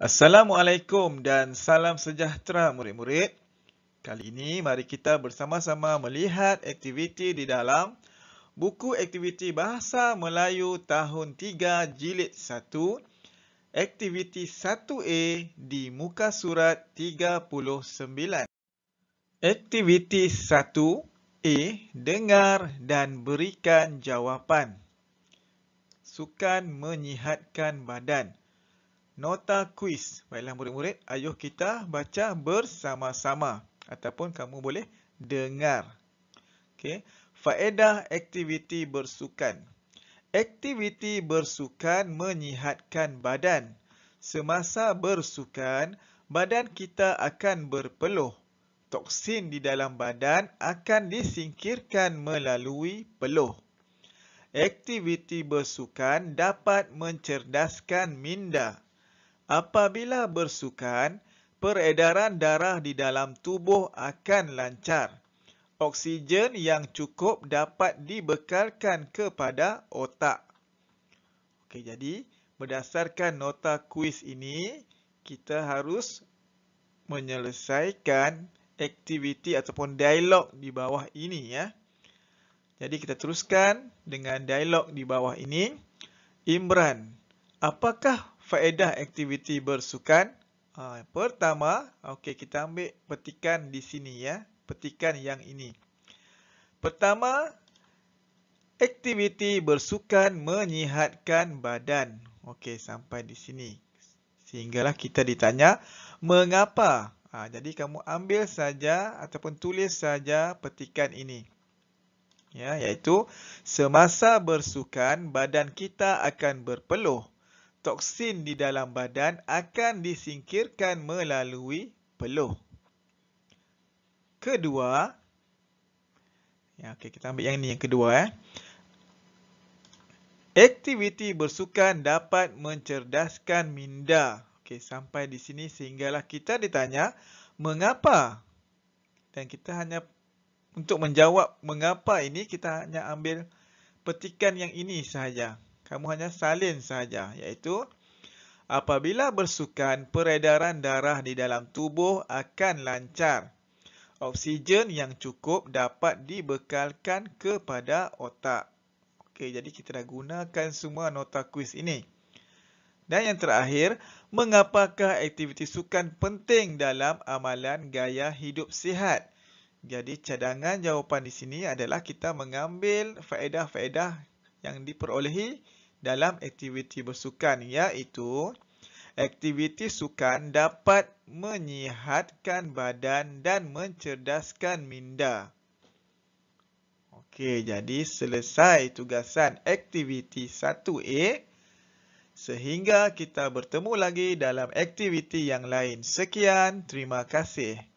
Assalamualaikum dan salam sejahtera murid-murid. Kali ini mari kita bersama-sama melihat aktiviti di dalam buku aktiviti Bahasa Melayu tahun 3 jilid 1 aktiviti 1A di muka surat 39. Aktiviti 1A dengar dan berikan jawapan. Sukan menyihatkan badan nota kuis. Baiklah murid-murid, ayuh kita baca bersama-sama ataupun kamu boleh dengar. Okey, faedah aktiviti bersukan. Aktiviti bersukan menyihatkan badan. Semasa bersukan, badan kita akan berpeluh. Toksin di dalam badan akan disingkirkan melalui peluh. Aktiviti bersukan dapat mencerdaskan minda. Apabila bersukan, peredaran darah di dalam tubuh akan lancar. Oksigen yang cukup dapat dibekalkan kepada otak. Okey, jadi berdasarkan nota kuis ini, kita harus menyelesaikan aktiviti ataupun dialog di bawah ini ya. Jadi kita teruskan dengan dialog di bawah ini. Imran, apakah faedah aktiviti bersukan. Ha, pertama, okey kita ambil petikan di sini ya, petikan yang ini. Pertama, aktiviti bersukan menyihatkan badan. Okey, sampai di sini. Sehinggalah kita ditanya mengapa. Ha, jadi kamu ambil saja ataupun tulis saja petikan ini. Ya, iaitu semasa bersukan badan kita akan berpeluh toksin di dalam badan akan disingkirkan melalui peluh. Kedua, ya, okay, kita ambil yang ini yang kedua. Eh. Aktiviti bersukan dapat mencerdaskan minda. Okay, sampai di sini sehinggalah kita ditanya mengapa. Dan kita hanya untuk menjawab mengapa ini kita hanya ambil petikan yang ini sahaja kamu hanya salin sahaja iaitu apabila bersukan peredaran darah di dalam tubuh akan lancar. Oksigen yang cukup dapat dibekalkan kepada otak. Okey, jadi kita dah gunakan semua nota kuis ini. Dan yang terakhir, mengapakah aktiviti sukan penting dalam amalan gaya hidup sihat? Jadi cadangan jawapan di sini adalah kita mengambil faedah-faedah yang diperolehi dalam aktiviti bersukan iaitu aktiviti sukan dapat menyihatkan badan dan mencerdaskan minda. Okey, jadi selesai tugasan aktiviti 1A sehingga kita bertemu lagi dalam aktiviti yang lain. Sekian, terima kasih.